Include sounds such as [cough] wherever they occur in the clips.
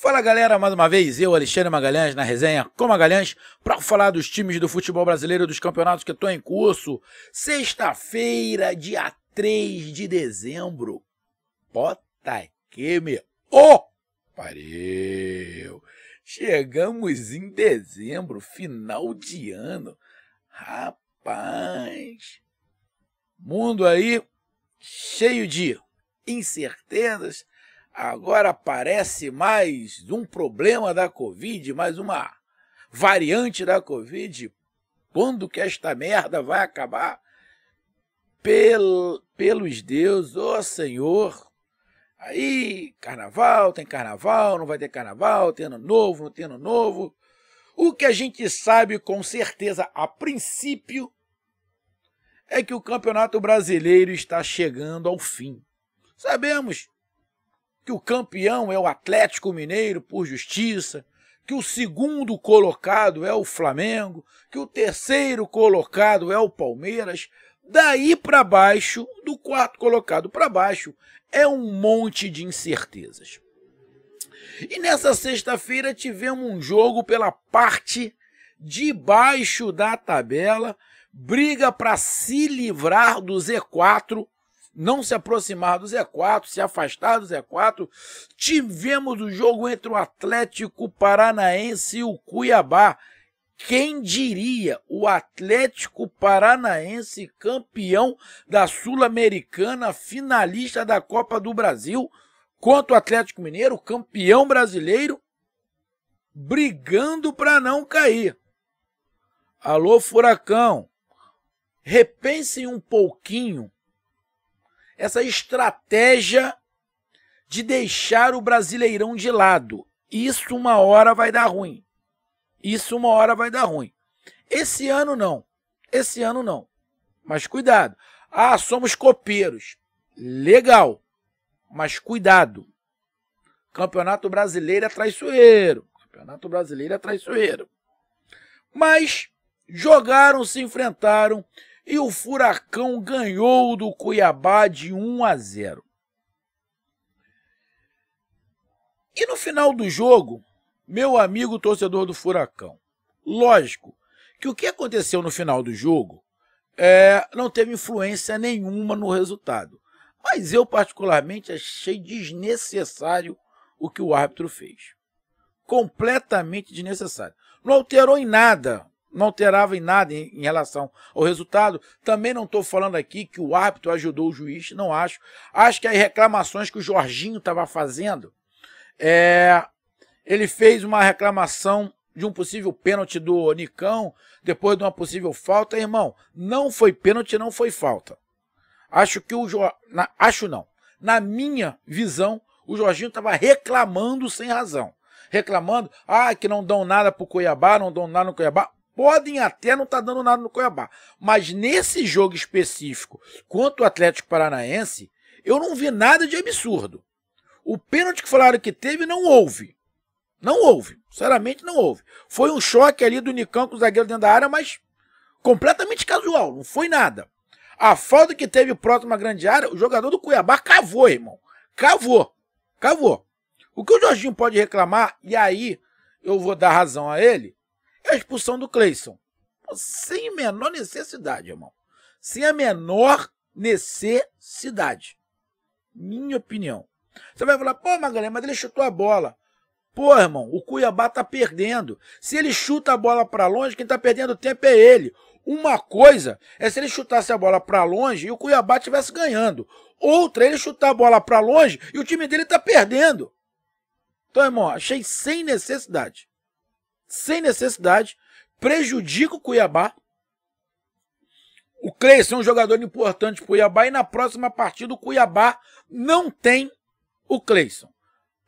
Fala galera, mais uma vez, eu, Alexandre Magalhães, na resenha com Magalhães, para falar dos times do futebol brasileiro dos campeonatos que estão em curso. Sexta-feira, dia 3 de dezembro. Bota que me. Oh! Pariu! Chegamos em dezembro, final de ano. Rapaz! Mundo aí cheio de incertezas, Agora aparece mais um problema da Covid, mais uma variante da Covid. Quando que esta merda vai acabar? Pel, pelos deuses, ô oh Senhor. Aí, carnaval, tem carnaval, não vai ter carnaval, tem ano novo, não tem ano novo. O que a gente sabe com certeza a princípio é que o Campeonato Brasileiro está chegando ao fim. Sabemos que o campeão é o Atlético Mineiro por justiça, que o segundo colocado é o Flamengo, que o terceiro colocado é o Palmeiras. Daí para baixo, do quarto colocado para baixo, é um monte de incertezas. E nessa sexta-feira tivemos um jogo pela parte de baixo da tabela, briga para se livrar do Z4 não se aproximar do Z4, se afastar do Z4. Tivemos o jogo entre o Atlético Paranaense e o Cuiabá. Quem diria o Atlético Paranaense campeão da Sul-Americana, finalista da Copa do Brasil, contra o Atlético Mineiro, campeão brasileiro, brigando para não cair. Alô, Furacão, repensem um pouquinho essa estratégia de deixar o brasileirão de lado. Isso uma hora vai dar ruim. Isso uma hora vai dar ruim. Esse ano não. Esse ano não. Mas cuidado. Ah, somos copeiros. Legal. Mas cuidado. Campeonato Brasileiro é traiçoeiro. Campeonato Brasileiro é traiçoeiro. Mas jogaram, se enfrentaram e o Furacão ganhou do Cuiabá de 1 a 0. E no final do jogo, meu amigo torcedor do Furacão, lógico que o que aconteceu no final do jogo é, não teve influência nenhuma no resultado. Mas eu, particularmente, achei desnecessário o que o árbitro fez. Completamente desnecessário. Não alterou em nada não alterava em nada em, em relação ao resultado. Também não estou falando aqui que o árbitro ajudou o juiz, não acho. Acho que as reclamações que o Jorginho estava fazendo, é, ele fez uma reclamação de um possível pênalti do Nicão, depois de uma possível falta. Irmão, não foi pênalti, não foi falta. Acho que o Jorginho. Acho não. Na minha visão, o Jorginho estava reclamando sem razão. Reclamando, ah, que não dão nada para o Cuiabá, não dão nada no Cuiabá podem até não estar tá dando nada no Cuiabá. Mas nesse jogo específico contra o Atlético Paranaense, eu não vi nada de absurdo. O pênalti que falaram que teve, não houve. Não houve. Sinceramente, não houve. Foi um choque ali do Nicão com o zagueiro dentro da área, mas completamente casual. Não foi nada. A falta que teve próximo à grande área, o jogador do Cuiabá cavou, irmão. Cavou. Cavou. O que o Jorginho pode reclamar, e aí eu vou dar razão a ele, a expulsão do Cleison. Sem a menor necessidade, irmão. Sem a menor necessidade. Minha opinião. Você vai falar, pô, Magalhães, mas ele chutou a bola. Pô, irmão, o Cuiabá tá perdendo. Se ele chuta a bola para longe, quem tá perdendo tempo é ele. Uma coisa é se ele chutasse a bola para longe e o Cuiabá estivesse ganhando. Outra é ele chutar a bola para longe e o time dele tá perdendo. Então, irmão, achei sem necessidade sem necessidade, prejudica o Cuiabá. O Cleison é um jogador importante para o Cuiabá e na próxima partida o Cuiabá não tem o Cleison.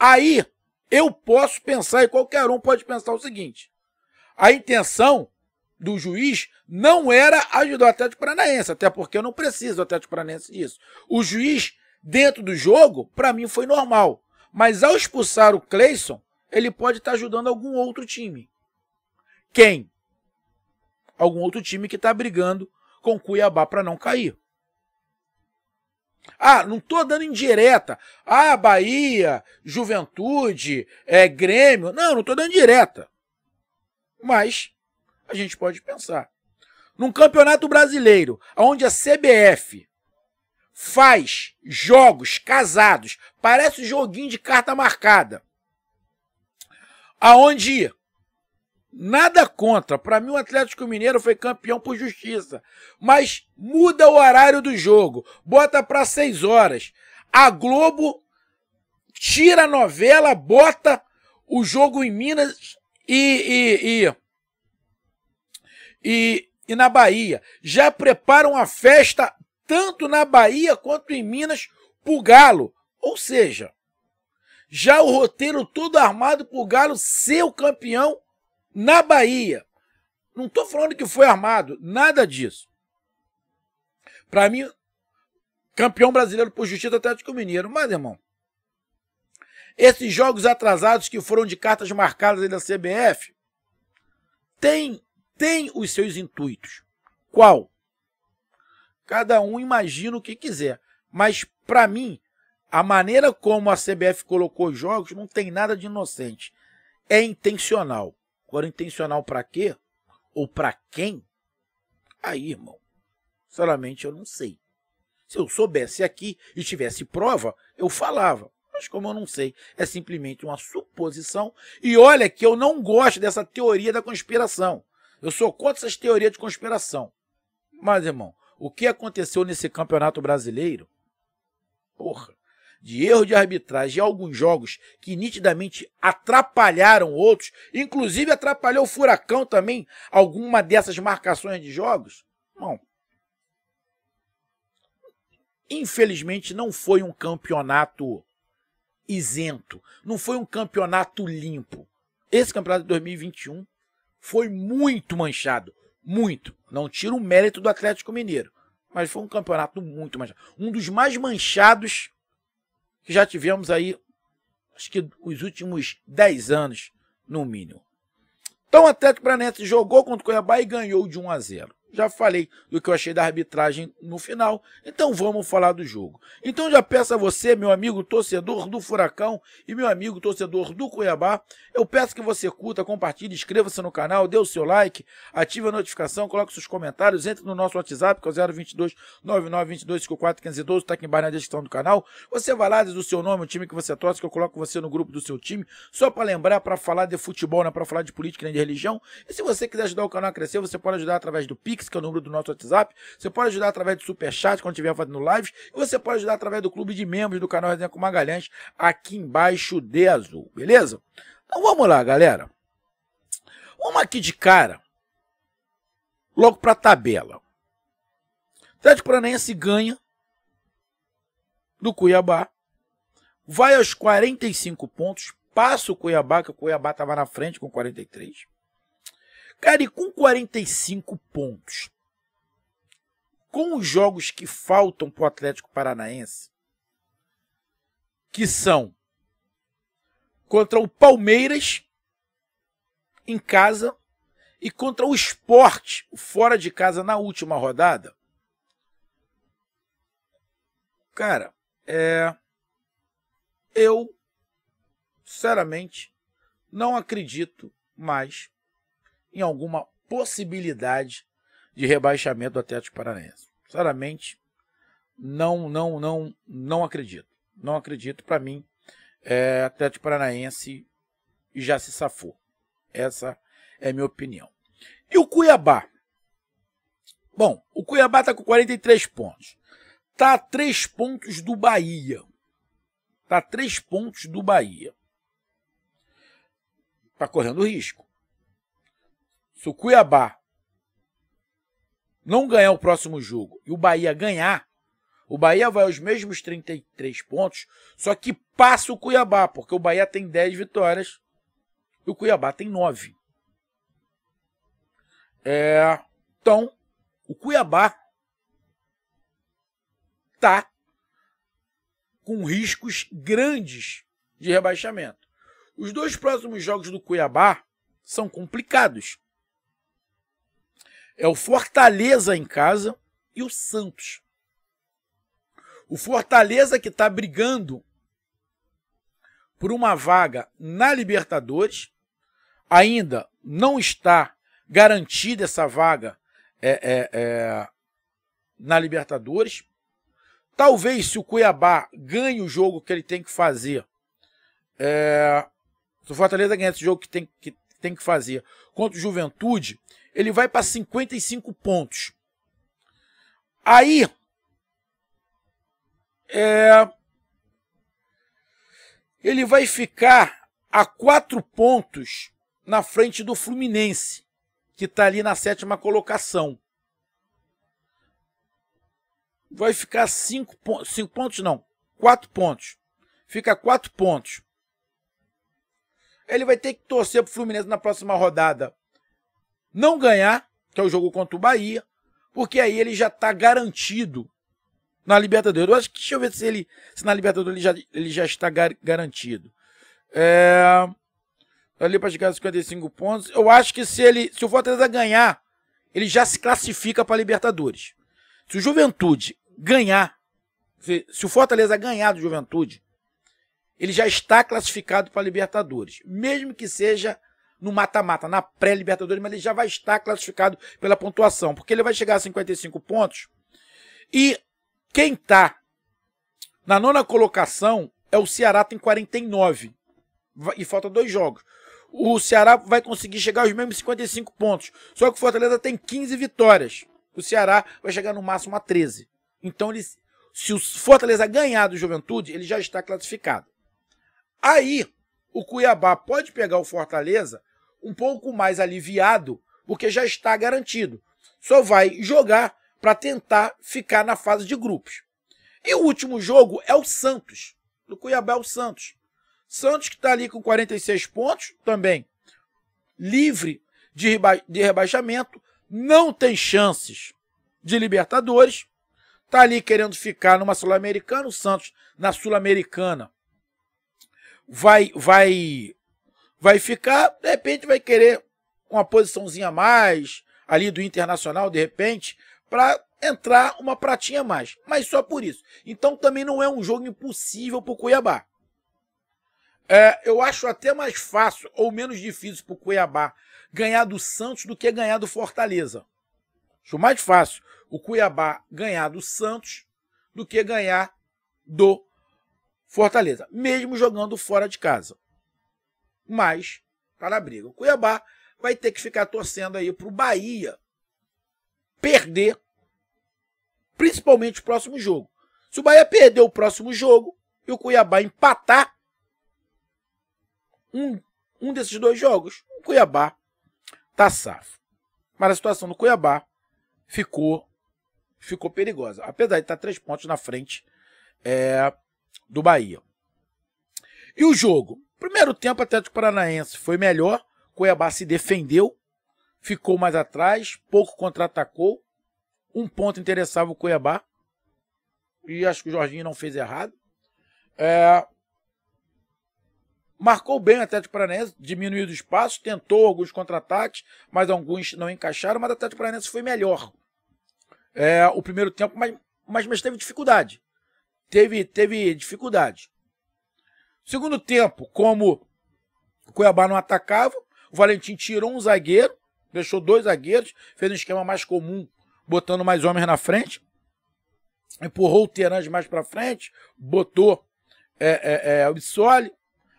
Aí eu posso pensar, e qualquer um pode pensar o seguinte: a intenção do juiz não era ajudar o Atlético Paranaense, até porque eu não preciso do Atlético Paranaense disso. O juiz, dentro do jogo, para mim foi normal. Mas ao expulsar o Cleison, ele pode estar tá ajudando algum outro time. Quem? Algum outro time que está brigando com Cuiabá para não cair. Ah, não estou dando indireta. Ah, Bahia, Juventude, é, Grêmio. Não, não estou dando indireta. Mas a gente pode pensar. Num campeonato brasileiro, onde a CBF faz jogos casados, parece joguinho de carta marcada, aonde nada contra. Para mim, o Atlético Mineiro foi campeão por justiça. Mas muda o horário do jogo, bota para 6 horas. A Globo tira a novela, bota o jogo em Minas e, e, e, e, e na Bahia. Já preparam a festa tanto na Bahia quanto em Minas para o Galo. Ou seja, já o roteiro todo armado por Galo ser o campeão na Bahia. Não estou falando que foi armado, nada disso. Para mim, campeão brasileiro por justiça Atlético Mineiro. Mas, irmão, esses jogos atrasados que foram de cartas marcadas aí da CBF, tem, tem os seus intuitos. Qual? Cada um imagina o que quiser. Mas, para mim, a maneira como a CBF colocou os jogos não tem nada de inocente. É intencional. Agora, intencional para quê? Ou para quem? Aí, irmão, sinceramente eu não sei. Se eu soubesse aqui e tivesse prova, eu falava. Mas como eu não sei, é simplesmente uma suposição. E olha que eu não gosto dessa teoria da conspiração. Eu sou contra essas teorias de conspiração. Mas, irmão, o que aconteceu nesse campeonato brasileiro? Porra, de erro de arbitragem em alguns jogos que nitidamente atrapalharam outros, inclusive atrapalhou o Furacão também, alguma dessas marcações de jogos? infelizmente não foi um campeonato isento, não foi um campeonato limpo. Esse campeonato de 2021 foi muito manchado, muito. Não tira o mérito do Atlético Mineiro, mas foi um campeonato muito manchado. Um dos mais manchados que já tivemos aí, acho que os últimos 10 anos, no mínimo. Então o Atlético Paranaense jogou contra o Cuiabá e ganhou de 1 a 0 já falei do que eu achei da arbitragem no final, então vamos falar do jogo. Então já peço a você, meu amigo torcedor do Furacão e meu amigo torcedor do Cuiabá, eu peço que você curta, compartilhe, inscreva-se no canal, dê o seu like, ative a notificação, coloque seus comentários, entre no nosso WhatsApp, que é o 022 9922 está aqui embaixo na descrição do canal. Você vai lá, diz o seu nome, o time que você torce, que eu coloco você no grupo do seu time, só para lembrar, para falar de futebol, não é para falar de política nem de religião. E se você quiser ajudar o canal a crescer, você pode ajudar através do Pix, Pix, que é o número do nosso WhatsApp. Você pode ajudar através do Superchat, quando estiver fazendo lives. E você pode ajudar através do clube de membros do canal Resenha com Magalhães, aqui embaixo de azul, beleza? Então vamos lá, galera. Vamos aqui de cara, logo para a tabela. O Atlético Paranaense ganha do Cuiabá, vai aos 45 pontos, passa o Cuiabá, que o Cuiabá estava na frente com 43. Cara, e com 45 pontos, com os jogos que faltam para o Atlético Paranaense, que são contra o Palmeiras em casa e contra o Esporte fora de casa na última rodada. Cara, é... eu sinceramente não acredito mais em alguma possibilidade de rebaixamento do Atlético Paranaense. Sinceramente, não, não, não, não acredito. Não acredito. Para mim, é, Atlético Paranaense já se safou. Essa é a minha opinião. E o Cuiabá? Bom, o Cuiabá está com 43 pontos. Está a 3 pontos do Bahia. Está a 3 pontos do Bahia. Está correndo risco se o Cuiabá não ganhar o próximo jogo e o Bahia ganhar, o Bahia vai aos mesmos 33 pontos, só que passa o Cuiabá, porque o Bahia tem 10 vitórias e o Cuiabá tem 9. É, então, o Cuiabá tá com riscos grandes de rebaixamento. Os dois próximos jogos do Cuiabá são complicados. É o Fortaleza em casa e o Santos. O Fortaleza que está brigando por uma vaga na Libertadores, ainda não está garantida essa vaga é, é, é, na Libertadores. Talvez se o Cuiabá ganhe o jogo que ele tem que fazer, é, se o Fortaleza ganhar esse jogo que tem que tem que fazer contra o Juventude, ele vai para 55 pontos. Aí. É, ele vai ficar a quatro pontos na frente do Fluminense, que está ali na sétima colocação. Vai ficar cinco, cinco pontos, não, quatro pontos. Fica quatro pontos. Ele vai ter que torcer pro Fluminense na próxima rodada não ganhar, que é o jogo contra o Bahia, porque aí ele já está garantido na Libertadores. Eu acho que deixa eu ver se ele se na Libertadores ele já, ele já está gar, garantido. É, ali para chegar aos 55 pontos. Eu acho que se ele se o Fortaleza ganhar, ele já se classifica para Libertadores. Se o Juventude ganhar, se, se o Fortaleza ganhar do Juventude, ele já está classificado para a Libertadores, mesmo que seja no mata-mata, na pré-Libertadores, mas ele já vai estar classificado pela pontuação, porque ele vai chegar a 55 pontos. E quem está na nona colocação é o Ceará, tem 49. E falta dois jogos. O Ceará vai conseguir chegar aos mesmos 55 pontos. Só que o Fortaleza tem 15 vitórias. O Ceará vai chegar no máximo a 13. Então, ele, se o Fortaleza ganhar do Juventude, ele já está classificado. Aí, o Cuiabá pode pegar o Fortaleza um pouco mais aliviado, porque já está garantido. Só vai jogar para tentar ficar na fase de grupos. E o último jogo é o Santos. Do Cuiabá é o Santos. Santos que está ali com 46 pontos também, livre de, reba de rebaixamento, não tem chances de Libertadores, está ali querendo ficar numa Sul-Americana, o Santos na Sul-Americana vai vai vai ficar, de repente vai querer uma posiçãozinha a mais ali do Internacional, de repente, para entrar uma pratinha a mais, mas só por isso. Então também não é um jogo impossível para o Cuiabá. É, eu acho até mais fácil ou menos difícil para o Cuiabá ganhar do Santos do que ganhar do Fortaleza. Acho mais fácil o Cuiabá ganhar do Santos do que ganhar do Fortaleza, mesmo jogando fora de casa. Mas tá na briga. O Cuiabá vai ter que ficar torcendo aí pro Bahia perder principalmente o próximo jogo. Se o Bahia perder o próximo jogo e o Cuiabá empatar um, um desses dois jogos, o Cuiabá tá safo. Mas a situação do Cuiabá ficou ficou perigosa. Apesar de estar tá três pontos na frente, é, do Bahia. E o jogo? Primeiro tempo, Atlético Paranaense foi melhor. Cuiabá se defendeu, ficou mais atrás, pouco contra-atacou. Um ponto interessava o Cuiabá. E acho que o Jorginho não fez errado. É... Marcou bem o Atlético Paranaense, diminuiu o espaço tentou alguns contra-ataques, mas alguns não encaixaram. Mas o Atlético Paranaense foi melhor. É, o primeiro tempo, mas, mas, mas teve dificuldade teve, teve dificuldade. Segundo tempo, como o Cuiabá não atacava, o Valentim tirou um zagueiro, deixou dois zagueiros, fez um esquema mais comum, botando mais homens na frente, empurrou o Terange mais para frente, botou é, é, é, o Bissoli,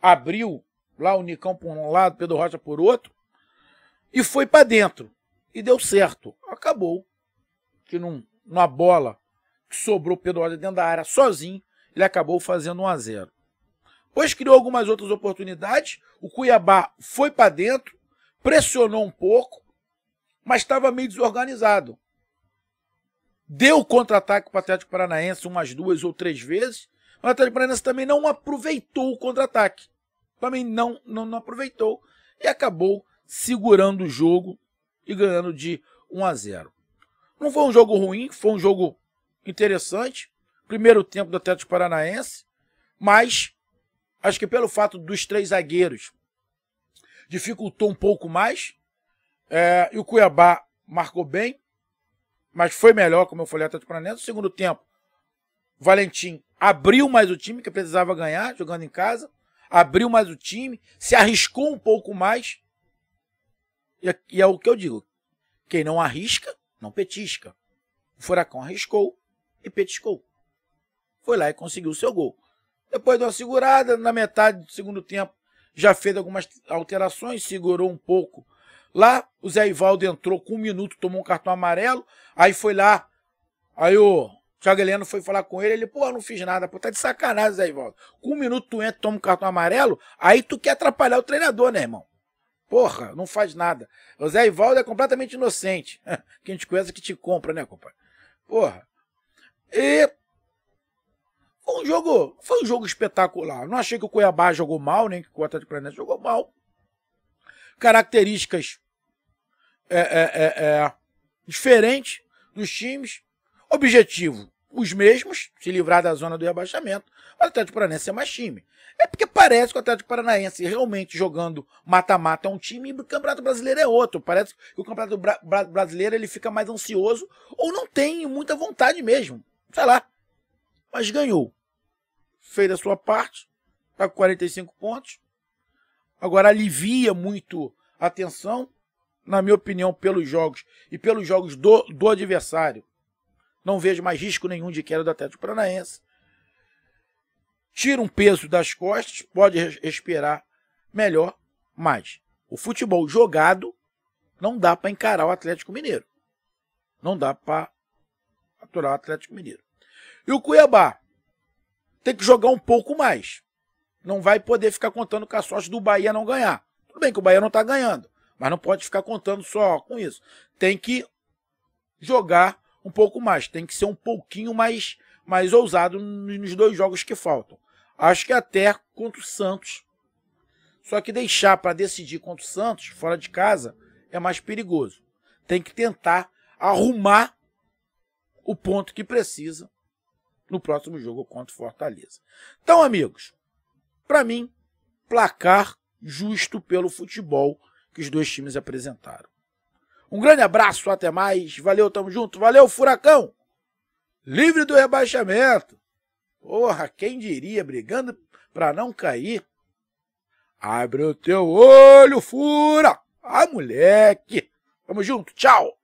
abriu lá o Nicão por um lado, Pedro Rocha por outro, e foi para dentro. E deu certo. Acabou. Que num, numa bola sobrou o Pedro Rosa dentro da área sozinho, ele acabou fazendo 1 a 0. Depois criou algumas outras oportunidades, o Cuiabá foi para dentro, pressionou um pouco, mas estava meio desorganizado. Deu contra-ataque para o Atlético Paranaense umas duas ou três vezes, mas o Atlético Paranaense também não aproveitou o contra-ataque. Também não, não, não aproveitou e acabou segurando o jogo e ganhando de 1 a 0. Não foi um jogo ruim, foi um jogo interessante. Primeiro tempo do Atlético Paranaense. Mas acho que pelo fato dos três zagueiros dificultou um pouco mais. É, e o Cuiabá marcou bem, mas foi melhor, como eu falei, até o Paranaense. No segundo tempo, o Valentim abriu mais o time, que precisava ganhar, jogando em casa. Abriu mais o time, se arriscou um pouco mais. E é, e é o que eu digo: quem não arrisca, não petisca. O Furacão arriscou, e petiscou. Foi lá e conseguiu o seu gol. Depois de uma segurada, na metade do segundo tempo já fez algumas alterações, segurou um pouco lá. O Zé Ivaldo entrou com um minuto, tomou um cartão amarelo, aí foi lá. Aí o Thiago Heleno foi falar com ele, ele, pô, não fiz nada, pô, tá de sacanagem, Zé Ivaldo. Com um minuto tu entra, toma um cartão amarelo, aí tu quer atrapalhar o treinador, né, irmão? Porra, não faz nada. O Zé Ivaldo é completamente inocente. [laughs] Quem te conhece que te compra, né, compadre? Porra. E foi um jogo, foi um jogo espetacular. Não achei que o Cuiabá jogou mal, nem que o Atlético Paranaense jogou mal. Características é, é, é, é diferentes dos times. Objetivo, os mesmos, se livrar da zona do rebaixamento. O Atlético Paranaense é mais time. É porque parece que o Atlético Paranaense realmente jogando mata-mata é um time e o Campeonato Brasileiro é outro. Parece que o Campeonato Bra Brasileiro ele fica mais ansioso ou não tem muita vontade mesmo sei lá. Mas ganhou. Fez a sua parte, está com 45 pontos. Agora alivia muito a tensão, na minha opinião, pelos jogos e pelos jogos do, do adversário. Não vejo mais risco nenhum de queda do Atlético Paranaense. Tira um peso das costas, pode respirar melhor, mas o futebol jogado não dá para encarar o Atlético Mineiro. Não dá para aturar Atlético Mineiro. E o Cuiabá tem que jogar um pouco mais. Não vai poder ficar contando com a sorte do Bahia não ganhar. Tudo bem que o Bahia não está ganhando, mas não pode ficar contando só com isso. Tem que jogar um pouco mais, tem que ser um pouquinho mais, mais ousado nos dois jogos que faltam. Acho que até contra o Santos. Só que deixar para decidir contra o Santos, fora de casa, é mais perigoso. Tem que tentar arrumar o ponto que precisa no próximo jogo contra o Fortaleza. Então, amigos, para mim, placar justo pelo futebol que os dois times apresentaram. Um grande abraço, até mais. Valeu, tamo junto. Valeu, Furacão! Livre do rebaixamento. Porra, quem diria, brigando para não cair. Abre o teu olho, fura! Ah, moleque! Tamo junto, tchau!